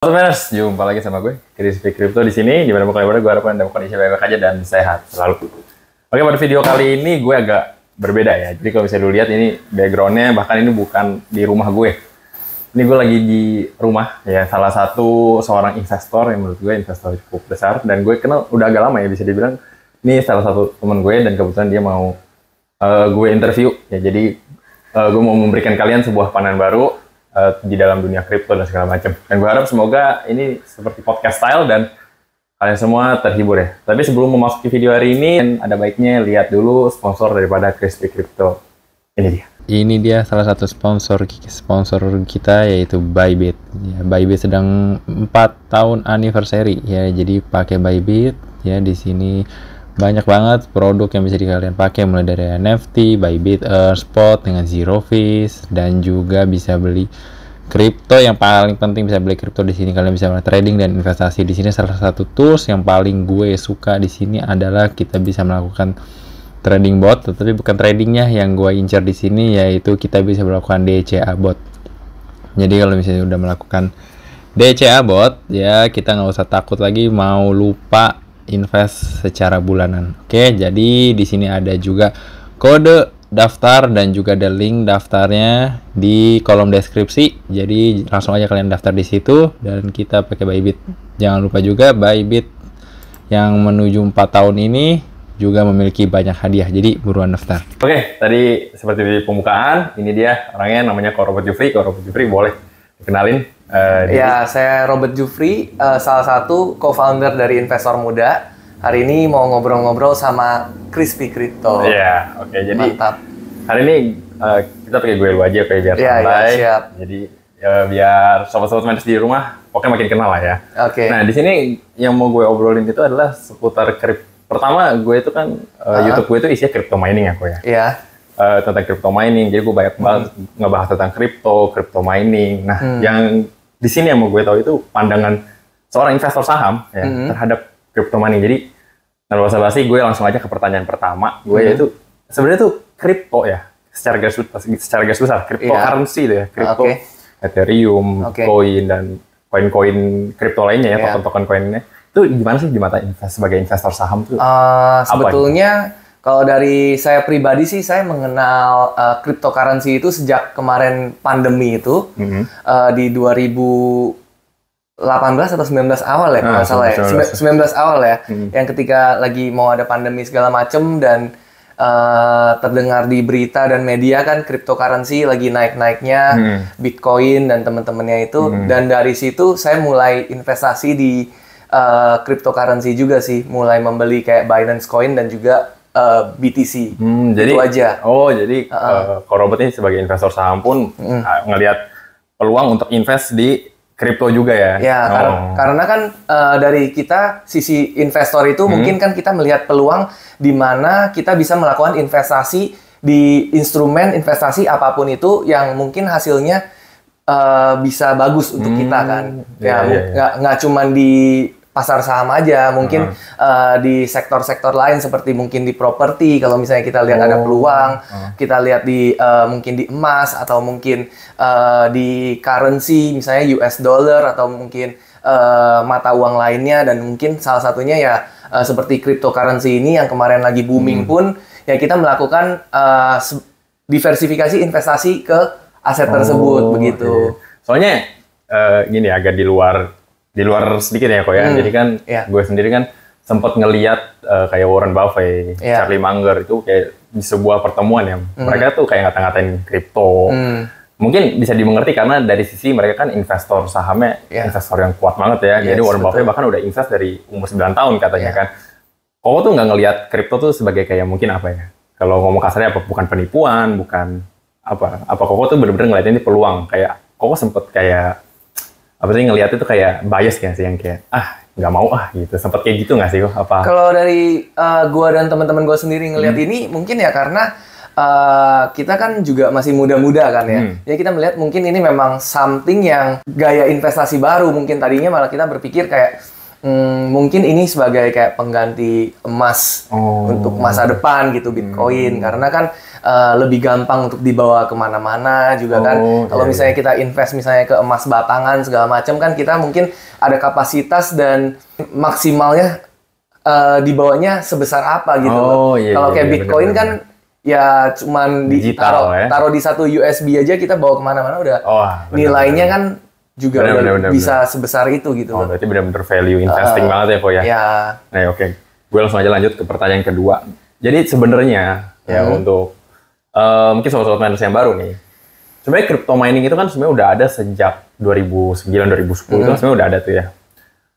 Halo Feners, jumpa lagi sama gue, Chris V Crypto di sini. Gimana bukan kabar? Gue harapkan dalam kondisi baik-baik aja dan sehat selalu. Oke, pada video kali ini gue agak berbeda ya. Jadi kalau bisa dulu lihat ini backgroundnya bahkan ini bukan di rumah gue. Ini gue lagi di rumah ya salah satu seorang investor yang menurut gue investor cukup besar dan gue kenal udah agak lama ya bisa dibilang ini salah satu teman gue dan kebetulan dia mau uh, gue interview ya jadi uh, gue mau memberikan kalian sebuah pandangan baru Eh, di dalam dunia kripto dan segala macam. Dan gue harap semoga ini seperti podcast style dan kalian semua terhibur ya. Tapi sebelum memasuki video hari ini, ada baiknya lihat dulu sponsor daripada Crispy Crypto. Ini dia. Ini dia salah satu sponsor sponsor kita yaitu Bybit. Ya, Bybit sedang 4 tahun anniversary ya. Jadi pakai Bybit ya di sini banyak banget produk yang bisa di kalian pakai mulai dari NFT, Bybit, Spot dengan zero fees dan juga bisa beli kripto yang paling penting bisa beli kripto di sini kalian bisa melakukan trading dan investasi di sini salah satu tools yang paling gue suka di sini adalah kita bisa melakukan trading bot tetapi bukan tradingnya yang gue incar di sini yaitu kita bisa melakukan DCA bot jadi kalau misalnya udah melakukan DCA bot ya kita nggak usah takut lagi mau lupa invest secara bulanan. Oke, jadi di sini ada juga kode daftar dan juga ada link daftarnya di kolom deskripsi. Jadi langsung aja kalian daftar di situ dan kita pakai Bybit. Jangan lupa juga Bybit yang menuju 4 tahun ini juga memiliki banyak hadiah. Jadi buruan daftar. Oke, tadi seperti di pembukaan, ini dia orangnya namanya Korobot Jufri. Korobot Jufri boleh dikenalin Uh, ya, saya Robert Jufri, uh, salah satu co-founder dari Investor Muda. Hari ini mau ngobrol-ngobrol sama Crispy Crypto. Iya, yeah, oke. Okay, jadi Mantap. hari ini uh, kita pakai gue lu aja, oke, biar yeah, iya, santai. Yeah, siap. Jadi uh, biar sobat-sobat manis di rumah oke makin kenal lah ya. Oke. Okay. Nah, di sini yang mau gue obrolin itu adalah seputar kripto. Pertama, gue itu kan uh, uh -huh. YouTube gue itu isinya crypto mining aku ya, ya. Iya. Yeah. Uh, tentang crypto mining, jadi gue banyak banget hmm. ngebahas tentang crypto, crypto mining. Nah, hmm. yang di sini yang mau gue tahu itu pandangan seorang investor saham ya, mm -hmm. terhadap crypto money. Jadi tanpa basa-basi gue langsung aja ke pertanyaan pertama gue mm -hmm. yaitu sebenarnya tuh kripto ya secara garis secara garis besar cryptocurrency yeah. itu ya kripto iya. okay. Ethereum, okay. coin dan koin-koin kripto lainnya ya yeah. token-token koinnya itu gimana sih di mata invest, sebagai investor saham tuh? Uh, sebetulnya kalau dari saya pribadi sih, saya mengenal uh, cryptocurrency itu sejak kemarin pandemi itu mm -hmm. uh, di 2018 atau 19 awal ya, nggak ah, salah ya. 19 awal ya. Hmm. Yang ketika lagi mau ada pandemi segala macem dan uh, terdengar di berita dan media kan cryptocurrency lagi naik-naiknya, hmm. Bitcoin dan teman-temannya itu hmm. dan dari situ saya mulai investasi di uh, cryptocurrency juga sih, mulai membeli kayak Binance Coin dan juga uh, eh, BTC. Hmm, jadi itu aja. Oh, jadi uh, uh uh, ini sebagai investor saham pun mm. uh, ngelihat peluang untuk invest di kripto juga ya. Ya, oh. karena, karena kan uh, dari kita sisi investor itu hmm. mungkin kan kita melihat peluang di mana kita bisa melakukan investasi di instrumen investasi apapun itu yang mungkin hasilnya uh, bisa bagus untuk hmm. kita kan. Ya, nggak ya, ya. ya. cuman di pasar saham aja mungkin uh-huh. uh, di sektor-sektor lain seperti mungkin di properti kalau misalnya kita lihat oh. ada peluang uh-huh. kita lihat di uh, mungkin di emas atau mungkin uh, di currency misalnya US dollar atau mungkin uh, mata uang lainnya dan mungkin salah satunya ya uh, seperti cryptocurrency ini yang kemarin lagi booming hmm. pun ya kita melakukan uh, diversifikasi investasi ke aset oh, tersebut begitu. Iya. Soalnya uh, gini agak di luar di luar sedikit ya kok ya. Hmm. Jadi kan yeah. gue sendiri kan sempat ngeliat uh, kayak Warren Buffett, yeah. Charlie Munger itu kayak di sebuah pertemuan ya. Hmm. Mereka tuh kayak ngata-ngatain kripto. Hmm. Mungkin bisa dimengerti karena dari sisi mereka kan investor sahamnya yeah. investor yang kuat banget ya. Yes, Jadi Warren betul. Buffett bahkan udah invest dari umur 9 tahun katanya yeah. kan. Kok tuh nggak ngelihat kripto tuh sebagai kayak mungkin apa ya? Kalau ngomong kasarnya apa? Bukan penipuan, bukan apa? Apa kok tuh bener-bener ngeliatnya ini peluang. Kayak kok sempet kayak apa sih ngelihat itu kayak bias kan sih yang kayak ah nggak mau ah gitu sempet kayak gitu nggak sih kok apa kalau dari uh, gua dan teman-teman gua sendiri ngelihat hmm. ini mungkin ya karena Uh, kita kan juga masih muda-muda kan ya. Hmm. jadi ya, kita melihat mungkin ini memang something yang gaya investasi baru mungkin tadinya malah kita berpikir kayak hmm, mungkin ini sebagai kayak pengganti emas oh. untuk masa depan gitu Bitcoin hmm. karena kan uh, lebih gampang untuk dibawa kemana-mana juga kan. oh, kan okay. kalau iya, misalnya iya. kita invest misalnya ke emas batangan segala macam kan kita mungkin ada kapasitas dan maksimalnya uh, dibawanya sebesar apa gitu oh, iya, kalau iya, kayak iya, Bitcoin bener -bener. kan ya cuman Digital, ditaruh ya? taruh di satu USB aja kita bawa kemana-mana udah oh, bener -bener. nilainya kan juga bener, bener, bener, bisa bener. sebesar itu gitu. Oh, berarti benar-benar value investing uh, banget ya, Po ya. Iya. Nah, oke. Okay. Gue langsung aja lanjut ke pertanyaan kedua. Jadi sebenarnya ya, hmm. ya untuk uh, mungkin sobat-sobat miners yang baru nih. Sebenarnya crypto mining itu kan sebenarnya udah ada sejak 2009 2010 kan hmm. kan sebenarnya udah ada tuh ya.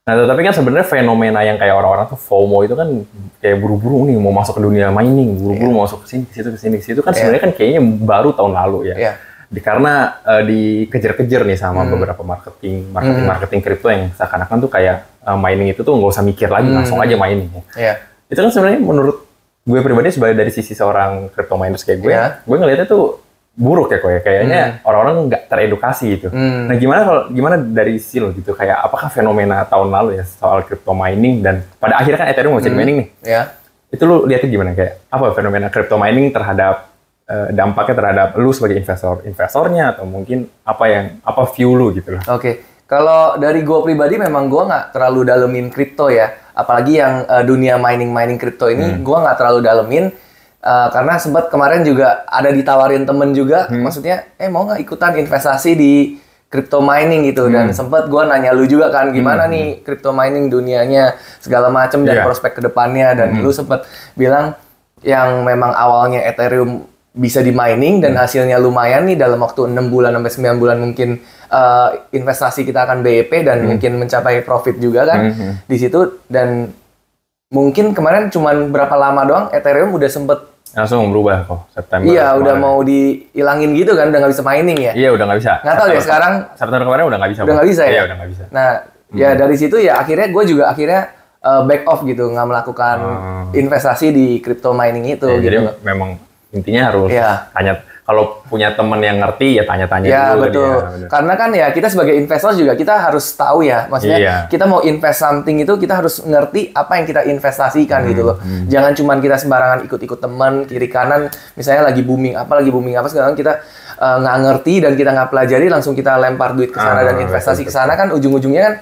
Nah, tetapi kan sebenarnya fenomena yang kayak orang-orang tuh FOMO itu kan kayak buru-buru nih mau masuk ke dunia mining, buru-buru yeah. mau masuk ke sini, ke situ, ke sini, ke situ kan yeah. sebenarnya kan kayaknya baru tahun lalu ya. Yeah di, karena uh, dikejar-kejar nih sama hmm. beberapa marketing hmm. marketing hmm. marketing kripto yang seakan-akan tuh kayak uh, mining itu tuh nggak usah mikir lagi hmm. langsung aja mining ya. Yeah. Itu kan sebenarnya menurut gue pribadi sebagai dari sisi seorang crypto miners kayak gue, yeah. gue ngelihatnya tuh buruk ya kok ya kayaknya hmm. orang-orang nggak teredukasi gitu. Hmm. Nah gimana kalau gimana dari sisi gitu kayak apakah fenomena tahun lalu ya soal crypto mining dan pada akhirnya kan Ethereum mau jadi hmm. mining nih. Yeah. Itu lu lihatnya gimana kayak apa fenomena crypto mining terhadap Eh, dampaknya terhadap lu sebagai investor investornya atau mungkin apa yang apa view lu gitu loh. Oke. Okay. Kalau dari gua pribadi memang gua nggak terlalu dalemin kripto ya, apalagi yang uh, dunia mining mining kripto ini hmm. gue nggak terlalu dalemin uh, karena sempat kemarin juga ada ditawarin temen juga, hmm. maksudnya eh mau nggak ikutan investasi di crypto mining gitu hmm. dan sempat gua nanya lu juga kan gimana hmm. nih crypto mining dunianya segala macem dan yeah. prospek kedepannya dan hmm. lu sempat bilang yang memang awalnya Ethereum bisa di mining dan hmm. hasilnya lumayan nih dalam waktu 6 bulan sampai 9 bulan mungkin uh, investasi kita akan BEP dan hmm. mungkin mencapai profit juga kan hmm, hmm. di situ dan mungkin kemarin cuman berapa lama doang Ethereum udah sempet langsung berubah kok September. Iya, kemarin. udah mau dihilangin gitu kan, udah nggak bisa mining ya. Iya, udah nggak bisa. Nggak tahu ya sekarang. September kemarin udah nggak bisa. Udah nggak bisa ya. Iya, udah nggak bisa. Nah, ya hmm. ya dari situ ya akhirnya gue juga akhirnya eh, back off gitu, nggak melakukan hmm. investasi di crypto mining itu. Ya, gitu. Jadi memang intinya harus ya. tanya kalau punya teman yang ngerti ya tanya-tanya ya, dulu betul. ya, betul. Karena kan ya kita sebagai investor juga kita harus tahu ya, maksudnya iya. kita mau invest something itu kita harus ngerti apa yang kita investasikan hmm, gitu loh. Hmm. Jangan cuman kita sembarangan ikut-ikut teman kiri kanan, misalnya lagi booming apa lagi booming apa sekarang kita eh, nggak uh, ngerti dan kita nggak pelajari langsung kita lempar duit ke sana ah, dan investasi ke sana kan ujung-ujungnya kan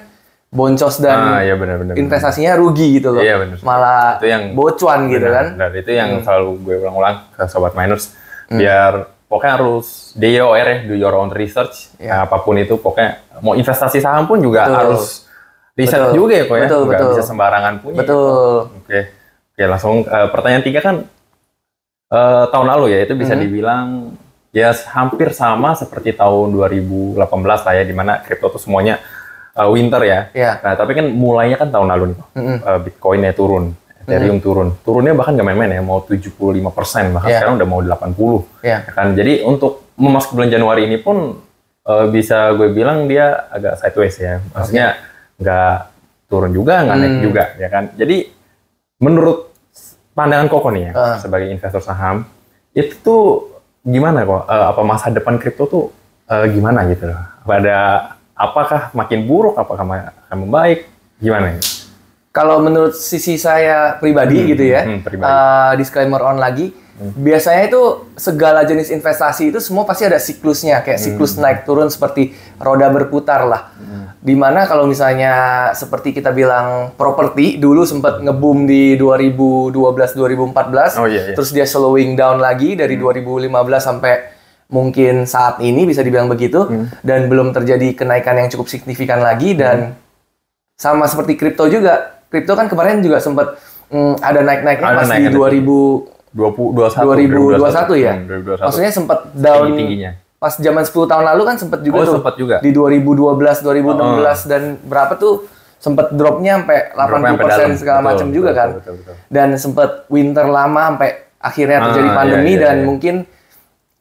boncos dan ah, ya bener, bener, investasinya bener. rugi gitu loh. Iya, bener. Malah itu yang, bocuan bener, gitu kan. Dan itu yang hmm. selalu gue ulang-ulang ke sobat miners hmm. biar pokoknya harus DOR ya, do your own research. Ya. apapun itu pokoknya mau investasi saham pun juga betul. harus riset betul. juga ya kok ya. bisa sembarangan punya. Betul. Oke. Oke, langsung uh, pertanyaan tiga kan uh, tahun lalu ya itu bisa hmm. dibilang ya hampir sama seperti tahun 2018 lah ya di mana kripto tuh semuanya uh, winter ya. Yeah. Nah, tapi kan mulainya kan tahun lalu nih, mm-hmm. uh, Bitcoinnya turun, Ethereum mm-hmm. turun. Turunnya bahkan gak main-main ya, mau 75%, bahkan yeah. sekarang udah mau 80. Yeah. Iya. Ya kan? Jadi untuk memasuki bulan Januari ini pun uh, bisa gue bilang dia agak sideways ya. Maksudnya nggak okay. turun juga, nggak hmm. naik mm. juga, ya kan? Jadi menurut pandangan Koko nih ya, uh. sebagai investor saham, itu tuh gimana kok? Uh, apa masa depan kripto tuh uh, gimana gitu loh? Pada apakah makin buruk apakah akan membaik gimana ini? Kalau menurut sisi saya pribadi hmm, gitu ya hmm, pribadi. Uh, disclaimer on lagi hmm. biasanya itu segala jenis investasi itu semua pasti ada siklusnya kayak hmm. siklus naik turun seperti roda berputar lah hmm. dimana kalau misalnya seperti kita bilang properti dulu sempat ngeboom di 2012 2014 oh, iya, iya. terus dia slowing down lagi dari hmm. 2015 sampai mungkin saat ini bisa dibilang begitu hmm. dan belum terjadi kenaikan yang cukup signifikan lagi hmm. dan hmm. sama seperti kripto juga kripto kan kemarin juga sempat hmm, ada naik-naiknya pas naik di 2000 2021, ya hmm, maksudnya sempat down Tinggi tingginya pas zaman 10 tahun lalu kan sempat juga oh, juga. di 2012 2016 oh. dan berapa tuh sempat dropnya sampai 80 persen segala macam juga betul, kan betul, betul, betul. dan sempat winter lama sampai akhirnya ah, terjadi ah, pandemi iya, iya, dan iya. iya. mungkin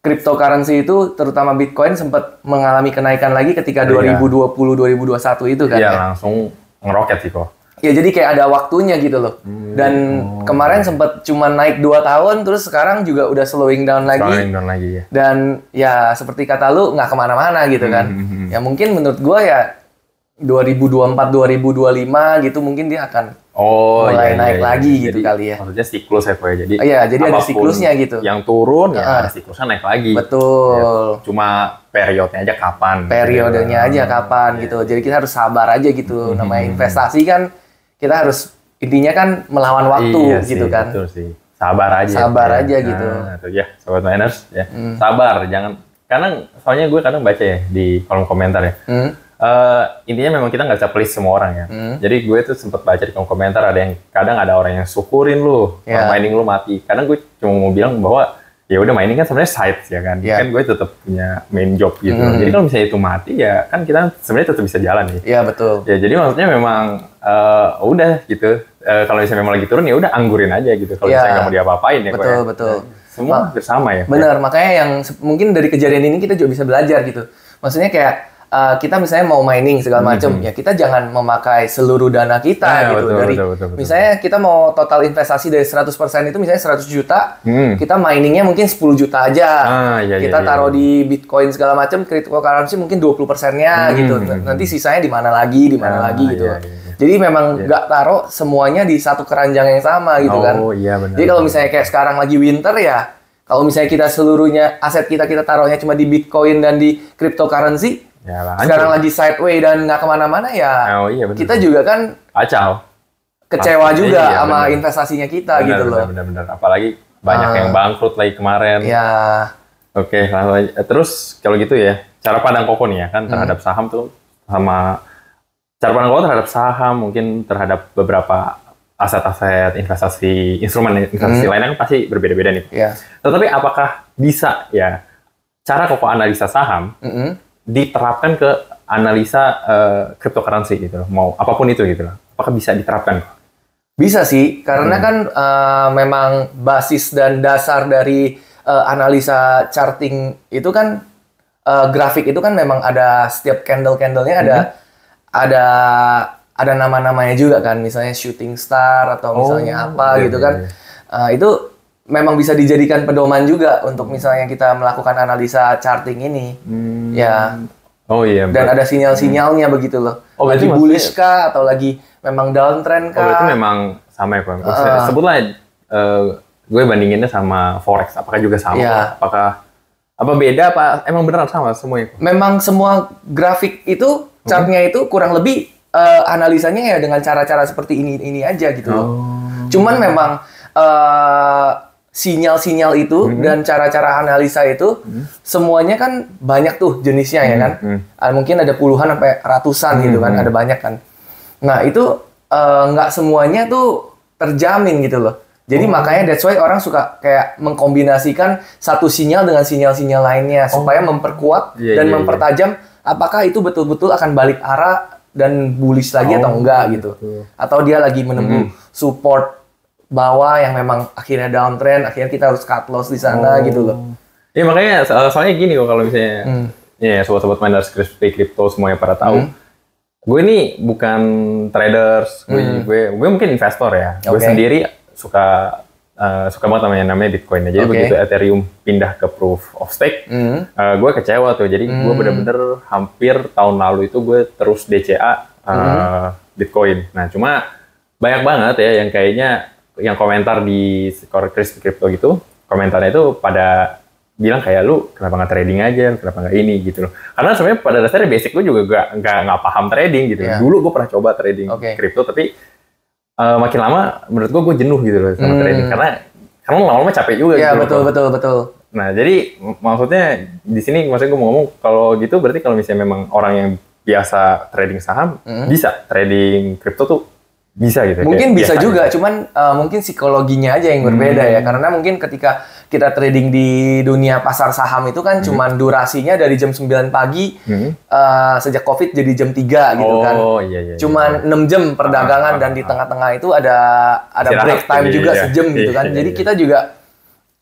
cryptocurrency itu terutama Bitcoin sempat mengalami kenaikan lagi ketika iya. 2020 2021 itu kan. Iya, langsung ngeroket sih kok. Ya jadi kayak ada waktunya gitu loh. Hmm. Dan oh. kemarin sempat cuma naik 2 tahun terus sekarang juga udah slowing down lagi. Slowing down lagi ya. Dan ya seperti kata lu nggak kemana mana gitu kan. Hmm, hmm, hmm. Ya mungkin menurut gua ya 2024 2025 gitu mungkin dia akan Oh, mulai iya, naik iya, iya. lagi iya. gitu jadi, kali ya. Maksudnya siklus ya, ya. Jadi oh, iya, jadi ada siklusnya gitu. Yang turun ya, ya ada siklusnya naik lagi. Betul. Ya, cuma gitu. periodenya aja kapan. Periodenya gitu. aja kapan gitu. Jadi kita harus sabar aja gitu. Hmm. Namanya investasi kan kita harus intinya kan melawan waktu iya gitu sih, kan. Betul sih. Sabar aja. Sabar ya. aja nah, gitu. Nah, itu ya, sobat miners ya. Hmm. Sabar, jangan karena soalnya gue kadang baca ya di kolom komentar ya. Hmm Uh, intinya memang kita nggak bisa please semua orang ya. Hmm. Jadi gue tuh sempat baca di komentar ada yang kadang ada orang yang syukurin lu, yeah. mining lu mati. Kadang gue cuma mau bilang bahwa ya udah mining kan sebenarnya side ya kan. Yeah. Kan gue tetap punya main job gitu. Hmm. Jadi kalau misalnya itu mati ya kan kita sebenarnya tetap bisa jalan nih. Iya yeah, betul. Ya jadi maksudnya memang uh, udah gitu. Uh, kalau misalnya memang lagi turun ya udah anggurin aja gitu. Kalau yeah. misalnya nggak mau diapa-apain ya. ya. Betul gue, betul. Ya. Semua Ma bersama ya. ya. Bener, makanya yang mungkin dari kejadian ini kita juga bisa belajar gitu. Maksudnya kayak uh, kita misalnya mau mining segala hmm, macam mm-hmm. ya kita jangan memakai seluruh dana kita ah, gitu betul, dari betul, betul, betul. misalnya kita mau total investasi dari 100% itu misalnya 100 juta mm. kita miningnya mungkin 10 juta aja ah, iya, kita iya, iya. taruh iya. di bitcoin segala macam cryptocurrency mungkin 20 persennya mm. gitu hmm, hmm. nanti sisanya di mana lagi di mana ah, lagi gitu iya, iya. iya. Jadi memang nggak yeah. taruh semuanya di satu keranjang yang sama gitu oh, kan. Oh iya benar. Jadi kalau misalnya kayak sekarang lagi winter ya, kalau misalnya kita seluruhnya aset kita kita taruhnya cuma di Bitcoin dan di cryptocurrency, Ya, lah, Sekarang lagi sideways dan nggak kemana-mana ya. Oh iya bener. Kita juga kan kacau. Kecewa Pasti, juga iya, sama bener. investasinya kita bener, gitu loh. Benar-benar. Apalagi banyak uh, yang bangkrut lagi kemarin. Iya. Oke, eh, Terus kalau gitu ya, cara pandang koko nih ya kan hmm. terhadap hmm. saham tuh sama cara pandang koko terhadap saham mungkin terhadap beberapa aset-aset investasi instrumen investasi hmm. lainnya kan pasti berbeda-beda nih. Yeah. Tetapi apakah bisa ya cara koko analisa saham hmm diterapkan ke analisa uh, cryptocurrency gitu loh. Mau apapun itu gitu loh. Apakah bisa diterapkan? Bisa sih, karena hmm. kan uh, memang basis dan dasar dari uh, analisa charting itu kan uh, grafik itu kan memang ada setiap candle-candlenya ada hmm. ada ada nama-namanya juga kan, misalnya shooting star atau misalnya oh, apa iya, gitu iya. kan. Uh, itu memang bisa dijadikan pedoman juga untuk misalnya kita melakukan analisa charting ini. Hmm. Ya. Oh iya. Dan ada sinyal-sinyalnya hmm. begitu loh. Oh, lagi bullish kah atau lagi memang downtrend kah? Oh, berarti memang sama ya, Pak. Uh, Sebutlah uh, gue bandinginnya sama forex. Apakah juga sama? Yeah. Apakah apa beda apa emang benar sama semuanya? Memang semua grafik itu chartnya itu kurang lebih uh, analisanya ya dengan cara-cara seperti ini ini aja gitu loh. Oh. Cuman memang eh, sinyal-sinyal itu hmm. dan cara-cara analisa itu hmm. semuanya kan banyak tuh jenisnya ya hmm. ya kan hmm. Ah, mungkin ada puluhan sampai ratusan hmm. gitu kan hmm. ada banyak kan nah itu eh, nggak uh, semuanya tuh terjamin gitu loh jadi oh. makanya that's why orang suka kayak mengkombinasikan satu sinyal dengan sinyal-sinyal lainnya oh. supaya memperkuat yeah, dan yeah, iya. mempertajam yeah. apakah itu betul-betul akan balik arah dan bullish lagi oh, atau enggak gitu. gitu. Atau dia lagi menemukan mm -hmm. support bawah yang memang akhirnya downtrend, akhirnya kita harus cut loss di sana oh. gitu loh. Iya makanya so soalnya gini kok kalau misalnya hmm. ya sobat-sobat main dari crypto kripto semuanya pada tahu. Hmm. Gue ini bukan traders, gue hmm. gue, gue mungkin investor ya. Okay. Gue sendiri suka uh, suka banget namanya namanya Bitcoin. Jadi okay. begitu Ethereum pindah ke proof of stake, hmm. uh, gue kecewa tuh. Jadi hmm. gue bener-bener hampir tahun lalu itu gue terus DCA uh, eh, hmm. Bitcoin. Nah cuma banyak banget ya yang kayaknya yang komentar di Chris Crypto gitu, komentarnya itu pada bilang kayak lu kenapa nggak trading aja, kenapa nggak ini gitu loh. Karena sebenarnya pada dasarnya basic gue juga gak nggak nggak paham trading gitu. Yeah. Iya. Dulu gue pernah coba trading okay. tapi uh, makin lama menurut gue gue jenuh gitu loh sama hmm. trading karena karena lama-lama capek juga yeah, gitu. betul loh. betul betul. Nah jadi maksudnya di sini maksudnya gue mau ngomong kalau gitu berarti kalau misalnya memang orang yang biasa trading saham -hmm. bisa trading kripto tuh bisa gitu ya, mungkin ya, bisa ya, juga ya. cuman uh, mungkin psikologinya aja yang berbeda ya. hmm. ya karena mungkin ketika kita trading di dunia pasar saham itu kan hmm. cuman durasinya dari jam 9 pagi hmm. uh, sejak covid jadi jam 3 gitu kan. oh, kan iya, iya, cuman iya. 6 jam perdagangan ah, ah, dan di ah, ah. tengah-tengah itu ada ada break time ya. gitu iya, juga iya, sejam iya, gitu kan iya, jadi iya. kita juga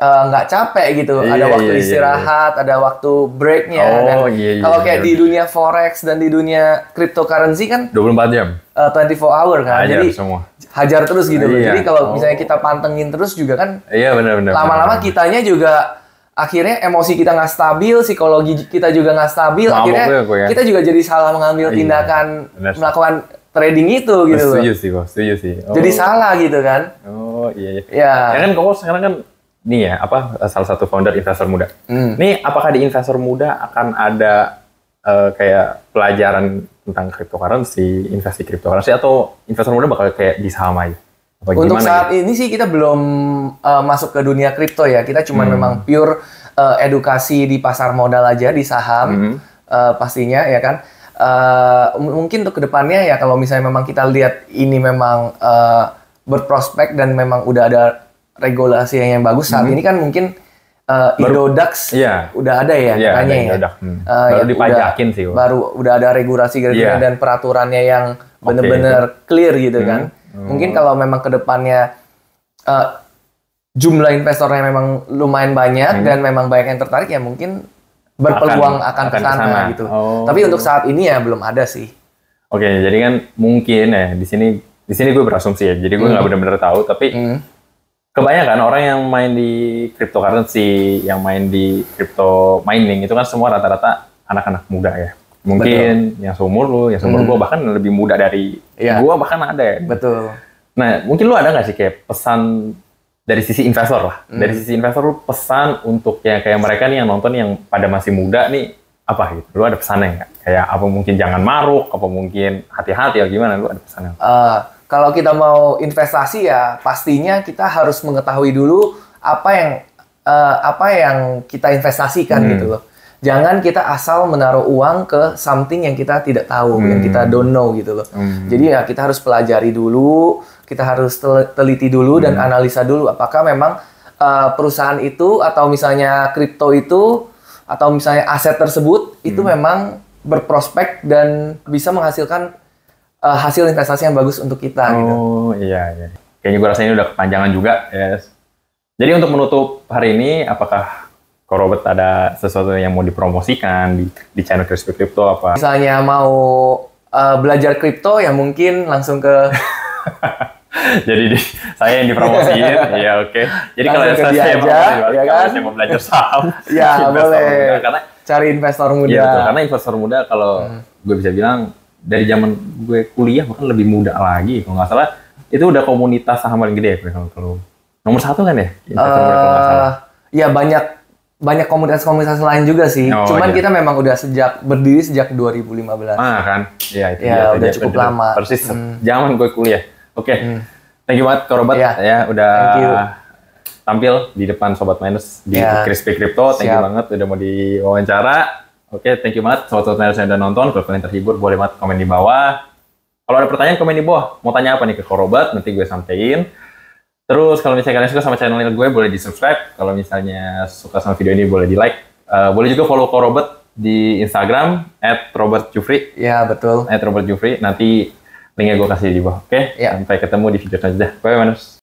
Eh, nggak uh, capek gitu. yeah, ada iya, waktu yeah, iya. istirahat, yeah. ada waktu breaknya. Oh, dan yeah, iya, kalau kayak yeah. di dunia forex dan di dunia cryptocurrency kan 24 jam. Uh, eh, 24 hour kan. Hajar Jadi semua. Hajar terus gitu yeah. Jadi kalau oh. misalnya kita pantengin terus juga kan Iya benar benar. Lama-lama kitanya juga akhirnya emosi kita nggak stabil, psikologi kita juga nggak stabil, Mabuk akhirnya ya, aku, ya. kita juga jadi salah mengambil tindakan melakukan trading itu oh, gitu setuju sih, setuju sih. Oh. Jadi salah gitu kan? Oh iya iya. Ya, ya kan kok sekarang kan nih ya apa salah satu founder investor muda. Hmm. Nih apakah di investor muda akan ada uh, kayak pelajaran tentang cryptocurrency, investasi cryptocurrency atau investor muda bakal kayak di saham aja? Apa Untuk saat ya? ini sih kita belum uh, masuk ke dunia kripto ya. Kita cuma hmm. memang pure uh, edukasi di pasar modal aja di saham hmm. uh, pastinya ya kan. Uh, mungkin untuk kedepannya ya kalau misalnya memang kita lihat ini memang uh, berprospek dan memang udah ada regulasi yang bagus saat hmm. ini kan mungkin eh, uh, Indodax ya, udah ada ya yeah, ada ya. Hmm. Uh, baru ya, dipajakin udah, sih. Baru udah ada regulasi gitu iya. dan peraturannya yang benar-benar okay. clear gitu hmm. kan. Hmm. Mungkin kalau memang kedepannya uh, eh, jumlah investornya memang lumayan banyak hmm. dan memang banyak yang tertarik ya mungkin berpeluang akan, akan, akan kesana, kesana gitu. Oh. Tapi untuk saat ini ya belum ada sih. Oke, okay, jadi kan mungkin ya di sini di sini gue berasumsi ya. Jadi gue hmm. nggak hmm. benar-benar tahu, tapi hmm kebanyakan orang yang main di cryptocurrency, yang main di crypto mining itu kan semua rata-rata anak-anak muda ya. Mungkin Betul. yang seumur lu, yang seumur hmm. gua bahkan lebih muda dari ya. gua bahkan ada ya. Betul. Nah, mungkin lu ada nggak sih kayak pesan dari sisi investor lah. Hmm. Dari sisi investor lu pesan untuk yang kayak mereka nih yang nonton yang pada masih muda nih apa gitu? Lu ada pesannya nggak? Kayak apa mungkin jangan maruk, apa mungkin hati-hati atau gimana? Lu ada pesannya? Uh, kalau kita mau investasi ya pastinya kita harus mengetahui dulu apa yang uh, apa yang kita investasikan hmm. gitu loh. Jangan kita asal menaruh uang ke something yang kita tidak tahu, hmm. yang kita don't know gitu loh. Hmm. Jadi ya kita harus pelajari dulu, kita harus teliti dulu hmm. dan analisa dulu apakah memang uh, perusahaan itu atau misalnya kripto itu atau misalnya aset tersebut hmm. itu memang berprospek dan bisa menghasilkan uh, hasil investasi yang bagus untuk kita gitu. oh, gitu. iya iya. Kayaknya gue rasanya ini udah kepanjangan juga. Yes. Jadi untuk menutup hari ini apakah Korobet Robert ada sesuatu yang mau dipromosikan di, di channel Crispy Crypto apa? Misalnya mau uh, belajar kripto ya mungkin langsung ke Jadi di, saya yang dipromosiin, ya oke. Okay. Jadi kalau saya, aja, mau, ya, ya kan? saya mau belajar saham, ya boleh. Muda, karena cari investor iya, muda. Iya, karena investor muda kalau hmm. gue bisa bilang dari zaman gue kuliah bahkan lebih muda lagi kalau nggak salah itu udah komunitas saham paling gede ya kalau, kalau nomor satu kan ya uh, ya banyak banyak komunitas-komunitas lain juga sih oh, cuman iya. kita memang udah sejak berdiri sejak 2015 ah kan ya itu ya, dia, udah cukup lama persis hmm. zaman gue kuliah oke okay. hmm. thank you banget Korobat ya, ya udah tampil di depan sobat minus di ya. Crispy Crypto thank Siap. you banget udah mau diwawancara Oke, okay, thank you banget sobat sobat yang udah nonton. Kalau kalian terhibur, boleh banget komen di bawah. Kalau ada pertanyaan, komen di bawah. Mau tanya apa nih ke Korobat, nanti gue sampein. Terus kalau misalnya kalian suka sama channel gue, boleh di subscribe. Kalau misalnya suka sama video ini, boleh di like. Uh, eh, boleh juga follow Korobat di Instagram at Robert Jufri. Iya, betul. At Robert Jufri. Nanti linknya gue kasih di bawah. Oke. Okay? Ya. Sampai ketemu di video selanjutnya. Bye, Manus.